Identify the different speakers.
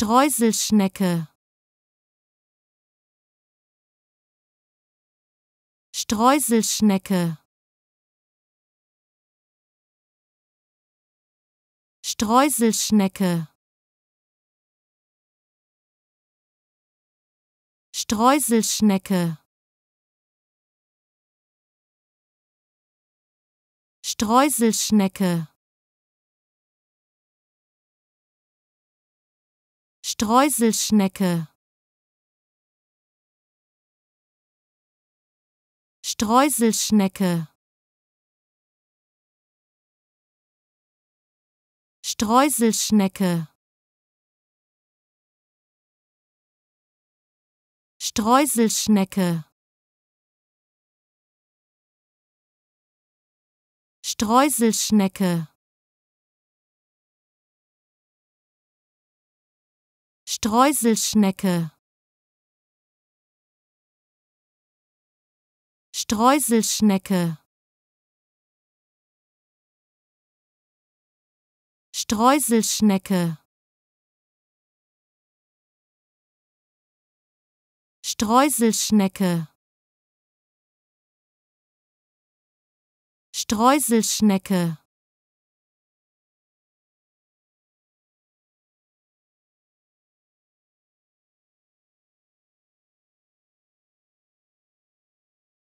Speaker 1: Streuselschnecke Streuselschnecke Streuselschnecke Streuselschnecke Streuselschnecke Streuselschnecke Streuselschnecke Streuselschnecke Streuselschnecke Streuselschnecke Streuselschnecke Streuselschnecke Streuselschnecke Streuselschnecke Streuselschnecke